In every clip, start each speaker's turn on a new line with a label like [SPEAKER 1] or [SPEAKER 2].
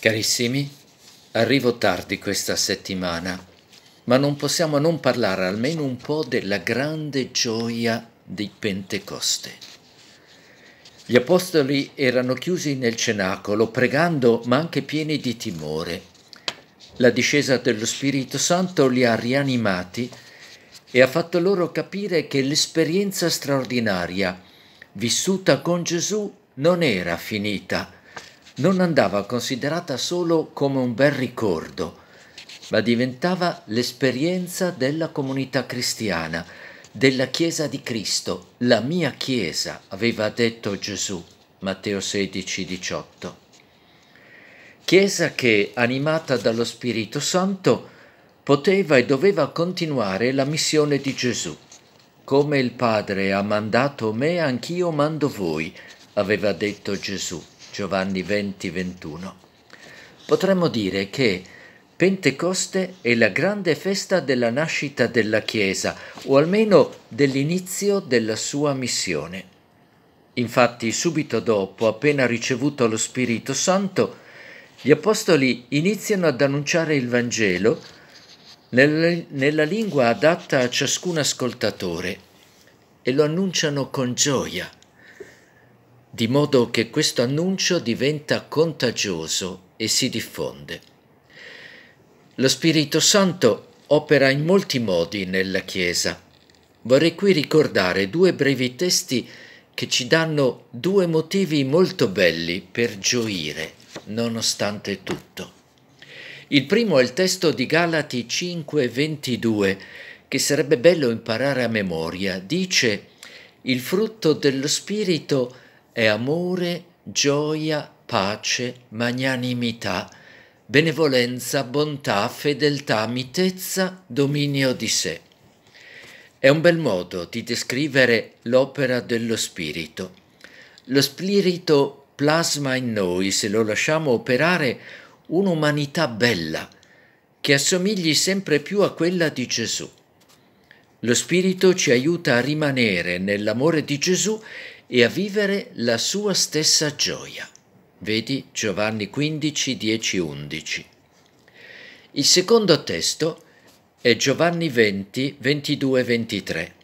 [SPEAKER 1] Carissimi, arrivo tardi questa settimana, ma non possiamo non parlare almeno un po' della grande gioia di Pentecoste. Gli apostoli erano chiusi nel cenacolo, pregando, ma anche pieni di timore. La discesa dello Spirito Santo li ha rianimati e ha fatto loro capire che l'esperienza straordinaria vissuta con Gesù non era finita, non andava considerata solo come un bel ricordo, ma diventava l'esperienza della comunità cristiana, della Chiesa di Cristo, la mia Chiesa, aveva detto Gesù, Matteo 16, 18. Chiesa che, animata dallo Spirito Santo, poteva e doveva continuare la missione di Gesù. Come il Padre ha mandato me, anch'io mando voi, aveva detto Gesù, Giovanni 20, 21. Potremmo dire che Pentecoste è la grande festa della nascita della Chiesa, o almeno dell'inizio della sua missione. Infatti, subito dopo, appena ricevuto lo Spirito Santo, gli Apostoli iniziano ad annunciare il Vangelo nella, lingua adatta a ciascun ascoltatore e lo annunciano con gioia di modo che questo annuncio diventa contagioso e si diffonde. Lo Spirito Santo opera in molti modi nella Chiesa. Vorrei qui ricordare due brevi testi che ci danno due motivi molto belli per gioire, nonostante tutto. Il primo è il testo di Galati 5:22, che sarebbe bello imparare a memoria. Dice, il frutto dello Spirito è è amore, gioia, pace, magnanimità, benevolenza, bontà, fedeltà, mitezza, dominio di sé. È un bel modo di descrivere l'opera dello Spirito. Lo Spirito plasma in noi, se lo lasciamo operare, un'umanità bella, che assomigli sempre più a quella di Gesù. Lo Spirito ci aiuta a rimanere nell'amore di Gesù e a vivere la sua stessa gioia. Vedi Giovanni 15, 10, 11. Il secondo testo è Giovanni 20, 22, 23,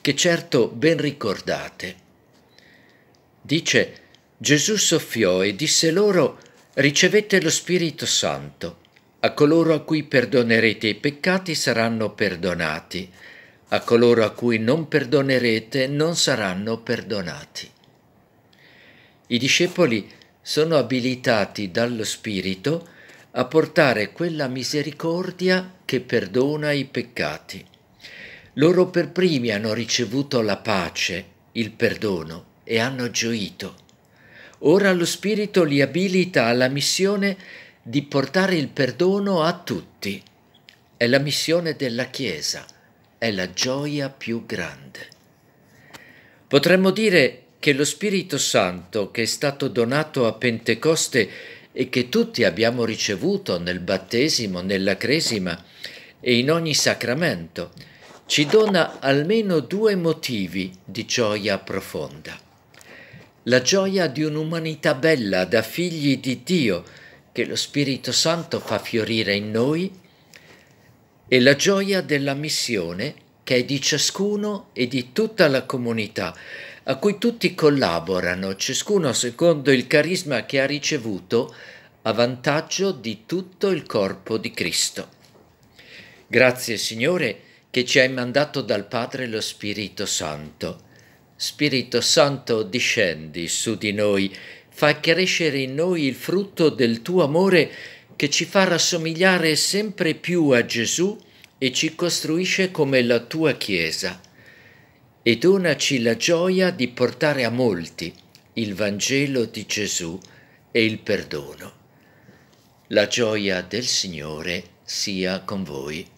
[SPEAKER 1] che certo ben ricordate. Dice, Gesù soffiò e disse loro, ricevete lo Spirito Santo, a coloro a cui perdonerete i peccati saranno perdonati, a coloro a cui non perdonerete non saranno perdonati. I discepoli sono abilitati dallo Spirito a portare quella misericordia che perdona i peccati. Loro per primi hanno ricevuto la pace, il perdono e hanno gioito. Ora lo Spirito li abilita alla missione di portare il perdono a tutti. È la missione della Chiesa è la gioia più grande. Potremmo dire che lo Spirito Santo che è stato donato a Pentecoste e che tutti abbiamo ricevuto nel battesimo, nella cresima e in ogni sacramento, ci dona almeno due motivi di gioia profonda. La gioia di un'umanità bella da figli di Dio che lo Spirito Santo fa fiorire in noi e la gioia della missione che è di ciascuno e di tutta la comunità, a cui tutti collaborano, ciascuno secondo il carisma che ha ricevuto, a vantaggio di tutto il corpo di Cristo. Grazie Signore che ci hai mandato dal Padre lo Spirito Santo. Spirito Santo discendi su di noi, fai crescere in noi il frutto del tuo amore che ci fa rassomigliare sempre più a Gesù e ci costruisce come la tua Chiesa. E donaci la gioia di portare a molti il Vangelo di Gesù e il perdono. La gioia del Signore sia con voi.